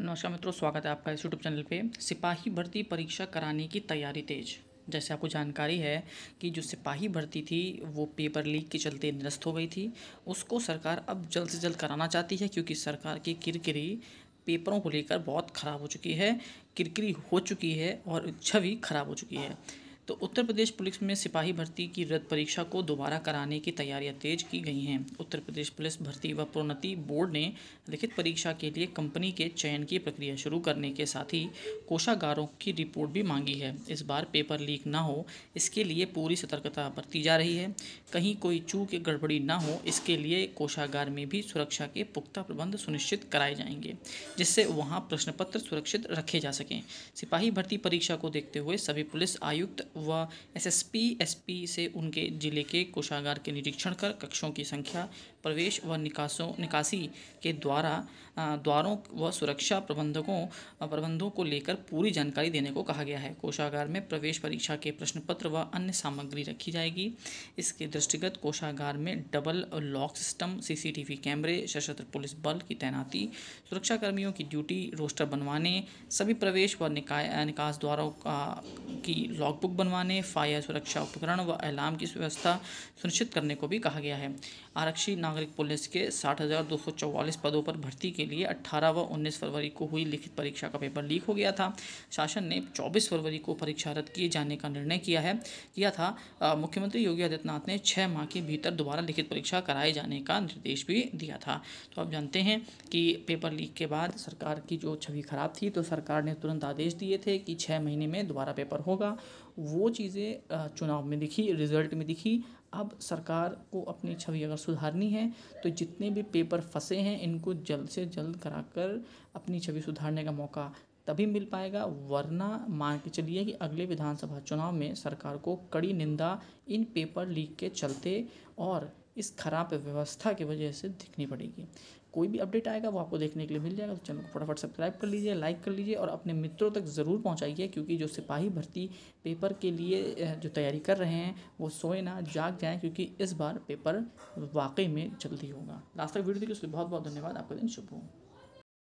नमस्कार मित्रों स्वागत है आपका इस यूट्यूब चैनल पे सिपाही भर्ती परीक्षा कराने की तैयारी तेज जैसे आपको जानकारी है कि जो सिपाही भर्ती थी वो पेपर लीक के चलते निरस्त हो गई थी उसको सरकार अब जल्द से जल्द कराना चाहती है क्योंकि सरकार की किरकिरी पेपरों को लेकर बहुत ख़राब हो चुकी है किरकिरी हो चुकी है और छवि खराब हो चुकी है तो उत्तर प्रदेश पुलिस में सिपाही भर्ती की रद्द परीक्षा को दोबारा कराने की तैयारियां तेज की गई हैं उत्तर प्रदेश पुलिस भर्ती व प्रोन्नति बोर्ड ने लिखित परीक्षा के लिए कंपनी के चयन की प्रक्रिया शुरू करने के साथ ही कोषागारों की रिपोर्ट भी मांगी है इस बार पेपर लीक ना हो इसके लिए पूरी सतर्कता बरती जा रही है कहीं कोई चूक गड़बड़ी ना हो इसके लिए कोषागार में भी सुरक्षा के पुख्ता प्रबंध सुनिश्चित कराए जाएंगे जिससे वहाँ प्रश्न पत्र सुरक्षित रखे जा सकें सिपाही भर्ती परीक्षा को देखते हुए सभी पुलिस आयुक्त व एसएसपी एसपी से उनके जिले के कोषागार के निरीक्षण कर कक्षों की संख्या प्रवेश व निकासों निकासी के द्वारा द्वारों व सुरक्षा प्रबंधकों प्रबंधों को लेकर पूरी जानकारी देने को कहा गया है कोषागार में प्रवेश परीक्षा के प्रश्न पत्र व अन्य सामग्री रखी जाएगी इसके दृष्टिगत कोषागार में डबल लॉक सिस्टम सीसीटीवी कैमरे सशस्त्र पुलिस बल की तैनाती सुरक्षाकर्मियों की ड्यूटी रोस्टर बनवाने सभी प्रवेश व निकाय निकास द्वारों का की लॉकबुक बनवाने फायर सुरक्षा उपकरण व अलार्म की व्यवस्था सुनिश्चित करने को भी कहा गया है आरक्षी नागरिक पुलिस के साठ पदों पर भर्ती के लिए 18 व 19 फरवरी को हुई लिखित परीक्षा का पेपर लीक हो गया था शासन ने 24 फरवरी को परीक्षा रद्द किए जाने का निर्णय किया है किया था मुख्यमंत्री योगी आदित्यनाथ ने छः माह के भीतर दोबारा लिखित परीक्षा कराए जाने का निर्देश भी दिया था तो आप जानते हैं कि पेपर लीक के बाद सरकार की जो छवि खराब थी तो सरकार ने तुरंत आदेश दिए थे कि छः महीने में दोबारा पेपर होगा होगा वो चीज़ें चुनाव में दिखी रिजल्ट में दिखी अब सरकार को अपनी छवि अगर सुधारनी है तो जितने भी पेपर फंसे हैं इनको जल्द से जल्द कराकर अपनी छवि सुधारने का मौका तभी मिल पाएगा वरना मान के चलिए कि अगले विधानसभा चुनाव में सरकार को कड़ी निंदा इन पेपर लीक के चलते और इस खराब व्यवस्था की वजह से दिखनी पड़ेगी कोई भी अपडेट आएगा वो आपको देखने के लिए मिल जाएगा तो चैनल को फटाफट सब्सक्राइब कर लीजिए लाइक कर लीजिए और अपने मित्रों तक ज़रूर पहुंचाइए क्योंकि जो सिपाही भर्ती पेपर के लिए जो तैयारी कर रहे हैं वो सोए ना जाग जाएं क्योंकि इस बार पेपर वाकई में जल्दी होगा लास्ट तक वीडियो देखिए उसके बहुत बहुत धन्यवाद आपका दिन शुभ हो